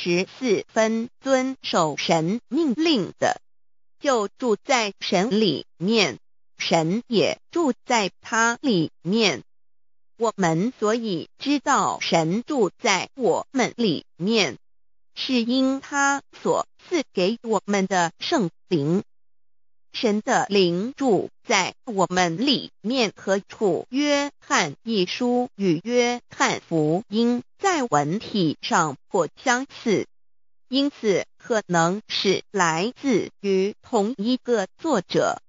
十四分遵守神命令的，就住在神里面，神也住在他里面。我们所以知道神住在我们里面，是因他所赐给我们的圣灵。神的灵住在我们里面。可处约翰一书与约翰福音在文体上颇相似，因此可能是来自于同一个作者。